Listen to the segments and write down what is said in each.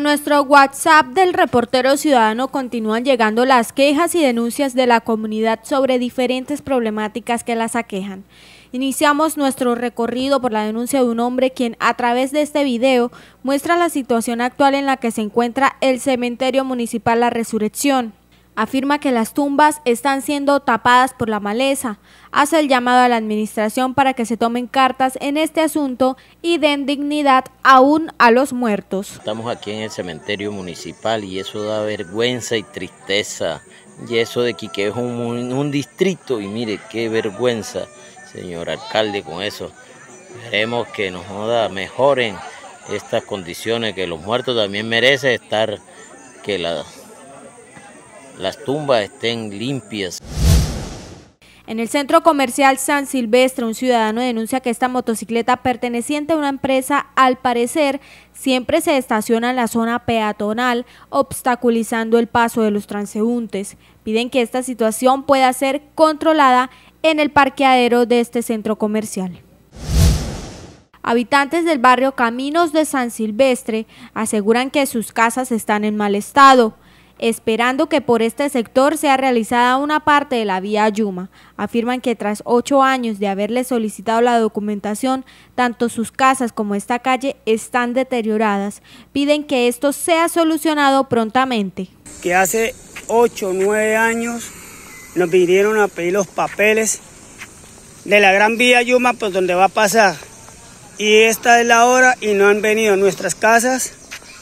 nuestro WhatsApp del reportero ciudadano continúan llegando las quejas y denuncias de la comunidad sobre diferentes problemáticas que las aquejan. Iniciamos nuestro recorrido por la denuncia de un hombre quien a través de este video muestra la situación actual en la que se encuentra el cementerio municipal La Resurrección. Afirma que las tumbas están siendo tapadas por la maleza. Hace el llamado a la administración para que se tomen cartas en este asunto y den dignidad aún a los muertos. Estamos aquí en el cementerio municipal y eso da vergüenza y tristeza. Y eso de que es un, distrito y mire qué vergüenza, señor alcalde, con eso. Queremos que nos mejoren estas condiciones, que los muertos también merecen estar, que las tumbas estén limpias. En el centro comercial San Silvestre, un ciudadano denuncia que esta motocicleta perteneciente a una empresa, al parecer, siempre se estaciona en la zona peatonal, obstaculizando el paso de los transeúntes. Piden que esta situación pueda ser controlada en el parqueadero de este centro comercial. Habitantes del barrio Caminos de San Silvestre aseguran que sus casas están en mal estado esperando que por este sector sea realizada una parte de la vía Yuma. Afirman que tras ocho años de haberle solicitado la documentación, tanto sus casas como esta calle están deterioradas. Piden que esto sea solucionado prontamente. Que hace ocho, o nueve años nos vinieron a pedir los papeles de la gran vía Yuma, pues donde va a pasar. Y esta es la hora y no han venido nuestras casas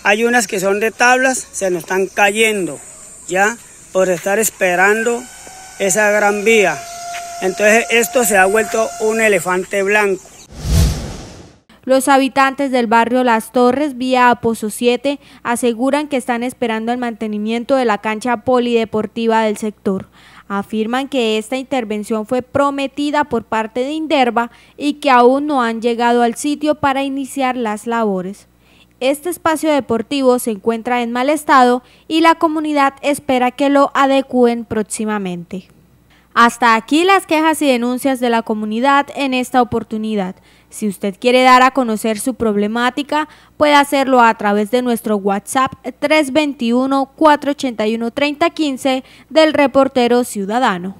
hay unas que son de tablas, se nos están cayendo, ¿ya? Por estar esperando esa gran vía. Entonces esto se ha vuelto un elefante blanco. Los habitantes del barrio Las Torres, vía Aposo 7, aseguran que están esperando el mantenimiento de la cancha polideportiva del sector. Afirman que esta intervención fue prometida por parte de Inderva y que aún no han llegado al sitio para iniciar las labores. Este espacio deportivo se encuentra en mal estado y la comunidad espera que lo adecúen próximamente. Hasta aquí las quejas y denuncias de la comunidad en esta oportunidad. Si usted quiere dar a conocer su problemática, puede hacerlo a través de nuestro WhatsApp 321-481-3015 del reportero ciudadano.